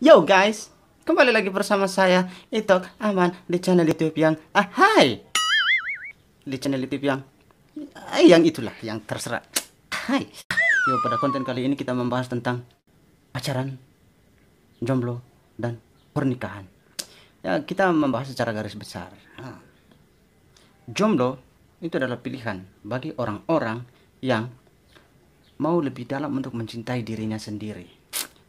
Yo guys, kembali lagi bersama saya Itok Aman di channel YouTube yang ah hai. Di channel YouTube yang eh, yang itulah yang terserah. Hai. Yo pada konten kali ini kita membahas tentang pacaran, jomblo dan pernikahan. Ya, kita membahas secara garis besar. Ah. jomblo itu adalah pilihan bagi orang-orang yang mau lebih dalam untuk mencintai dirinya sendiri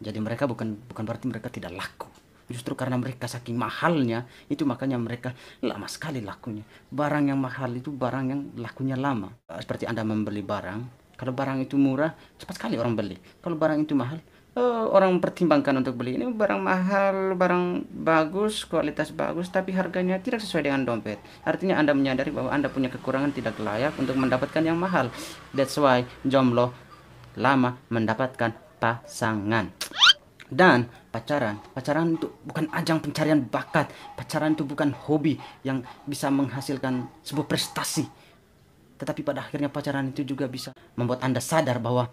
jadi mereka bukan bukan berarti mereka tidak laku. Justru karena mereka saking mahalnya, itu makanya mereka lama sekali lakunya. Barang yang mahal itu barang yang lakunya lama. Eh, seperti Anda membeli barang, kalau barang itu murah, cepat sekali orang beli. Kalau barang itu mahal, oh, orang mempertimbangkan untuk beli ini barang mahal, barang bagus, kualitas bagus, tapi harganya tidak sesuai dengan dompet. Artinya Anda menyadari bahwa Anda punya kekurangan tidak layak untuk mendapatkan yang mahal. That's why jomblo lama mendapatkan pasangan. Dan pacaran, pacaran itu bukan ajang pencarian bakat, pacaran itu bukan hobi yang bisa menghasilkan sebuah prestasi. Tetapi pada akhirnya pacaran itu juga bisa membuat Anda sadar bahwa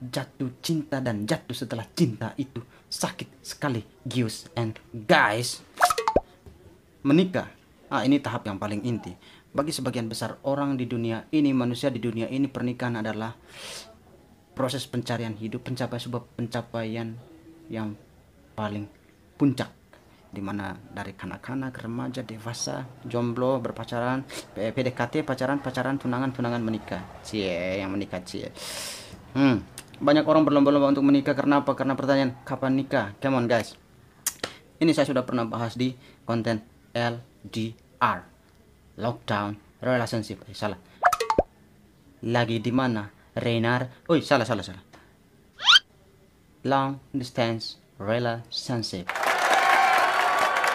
jatuh cinta dan jatuh setelah cinta itu sakit sekali, Gius and guys. Menikah, ah ini tahap yang paling inti. Bagi sebagian besar orang di dunia ini, manusia di dunia ini pernikahan adalah proses pencarian hidup, pencapaian sebuah pencapaian yang paling puncak di mana dari kanak-kanak, remaja, dewasa, jomblo, berpacaran, PDKT, pacaran, pacaran, tunangan, tunangan, menikah. Cie, yang menikah cie. Hmm, banyak orang berlomba-lomba untuk menikah karena apa? Karena pertanyaan kapan nikah? Come on guys. Ini saya sudah pernah bahas di konten LDR. Lockdown relationship. Eh, salah. Lagi di mana? Renar. Oi, salah salah salah long distance relationship.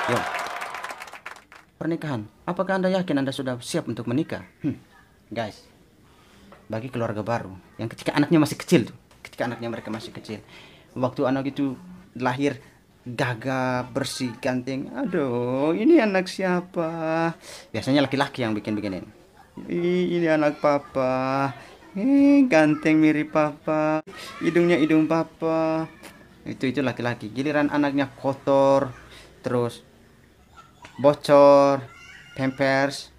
Yo. Pernikahan. Apakah Anda yakin Anda sudah siap untuk menikah? Hmm. Guys, bagi keluarga baru yang ketika anaknya masih kecil tuh, ketika anaknya mereka masih kecil, waktu anak itu lahir gagah bersih, ganteng. Aduh, ini anak siapa? Biasanya laki-laki yang bikin-bikinin. Ini anak papa Eh, ganteng mirip papa. Hidungnya hidung papa. Itu itu laki-laki. Giliran anaknya kotor, terus bocor, pampers.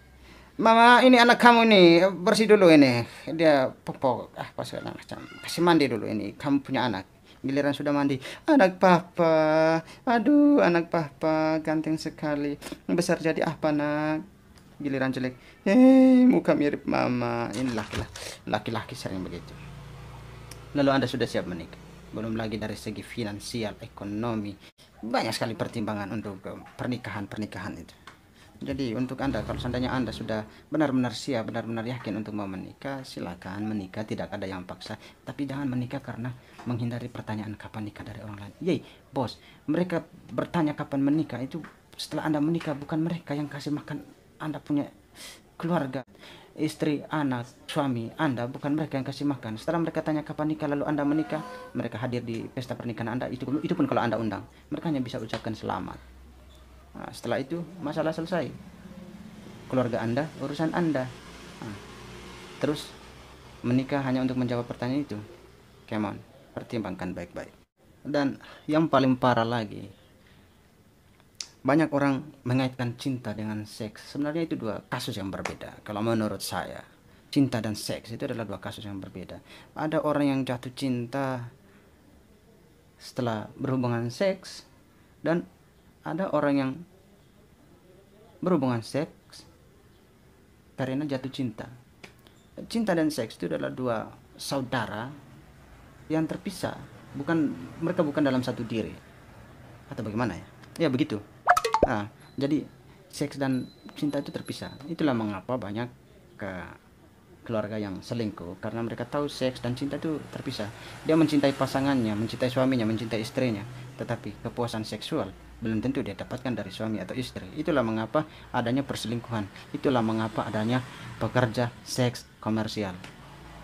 Mama, ini anak kamu ini bersih dulu ini. Dia popok. Ah, pas macam kasih mandi dulu ini. Kamu punya anak giliran sudah mandi anak papa aduh anak papa ganteng sekali besar jadi apa nak giliran jelek hei muka mirip mama ini laki-laki laki-laki sering begitu lalu anda sudah siap menikah belum lagi dari segi finansial ekonomi banyak sekali pertimbangan untuk eh, pernikahan-pernikahan itu jadi untuk anda kalau seandainya anda sudah benar-benar siap benar-benar yakin untuk mau menikah silakan menikah tidak ada yang paksa tapi jangan menikah karena menghindari pertanyaan kapan nikah dari orang lain yey bos mereka bertanya kapan menikah itu setelah anda menikah bukan mereka yang kasih makan anda punya keluarga, istri, anak, suami, Anda bukan mereka yang kasih makan. Setelah mereka tanya kapan nikah lalu Anda menikah, mereka hadir di pesta pernikahan Anda itu itu pun kalau Anda undang, mereka hanya bisa ucapkan selamat. Nah, setelah itu masalah selesai. Keluarga Anda, urusan Anda. Nah, terus menikah hanya untuk menjawab pertanyaan itu. Come on, pertimbangkan baik-baik. Dan yang paling parah lagi, banyak orang mengaitkan cinta dengan seks. Sebenarnya itu dua kasus yang berbeda kalau menurut saya. Cinta dan seks itu adalah dua kasus yang berbeda. Ada orang yang jatuh cinta setelah berhubungan seks dan ada orang yang berhubungan seks karena jatuh cinta. Cinta dan seks itu adalah dua saudara yang terpisah, bukan mereka bukan dalam satu diri. Atau bagaimana ya? Ya begitu ah, jadi seks dan cinta itu terpisah itulah mengapa banyak ke keluarga yang selingkuh karena mereka tahu seks dan cinta itu terpisah dia mencintai pasangannya mencintai suaminya mencintai istrinya tetapi kepuasan seksual belum tentu dia dapatkan dari suami atau istri itulah mengapa adanya perselingkuhan itulah mengapa adanya pekerja seks komersial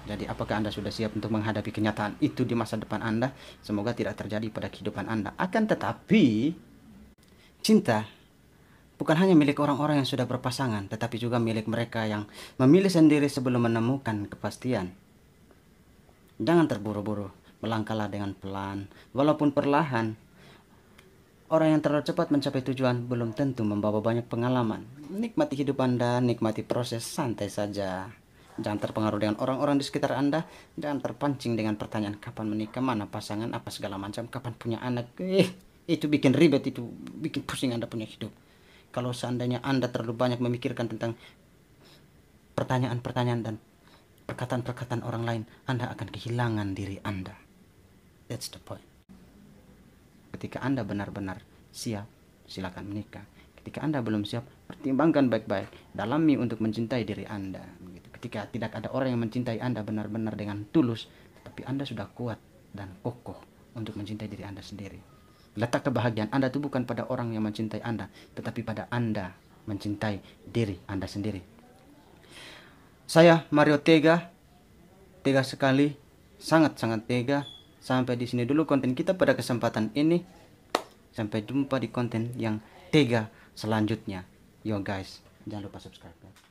jadi apakah Anda sudah siap untuk menghadapi kenyataan itu di masa depan Anda? Semoga tidak terjadi pada kehidupan Anda. Akan tetapi, Cinta bukan hanya milik orang-orang yang sudah berpasangan, tetapi juga milik mereka yang memilih sendiri sebelum menemukan kepastian. Jangan terburu-buru, melangkahlah dengan pelan, walaupun perlahan. Orang yang terlalu cepat mencapai tujuan belum tentu membawa banyak pengalaman. Nikmati hidup Anda, nikmati proses santai saja. Jangan terpengaruh dengan orang-orang di sekitar Anda. Jangan terpancing dengan pertanyaan kapan menikah, mana pasangan, apa segala macam, kapan punya anak. Eh itu bikin ribet itu bikin pusing anda punya hidup kalau seandainya anda terlalu banyak memikirkan tentang pertanyaan-pertanyaan dan perkataan-perkataan orang lain anda akan kehilangan diri anda that's the point ketika anda benar-benar siap silakan menikah ketika anda belum siap pertimbangkan baik-baik dalami untuk mencintai diri anda gitu. ketika tidak ada orang yang mencintai anda benar-benar dengan tulus tapi anda sudah kuat dan kokoh untuk mencintai diri anda sendiri Letak kebahagiaan Anda itu bukan pada orang yang mencintai Anda, tetapi pada Anda mencintai diri Anda sendiri. Saya Mario Tega, tega sekali, sangat-sangat tega. Sampai di sini dulu konten kita pada kesempatan ini. Sampai jumpa di konten yang tega selanjutnya. Yo guys, jangan lupa subscribe. Ya.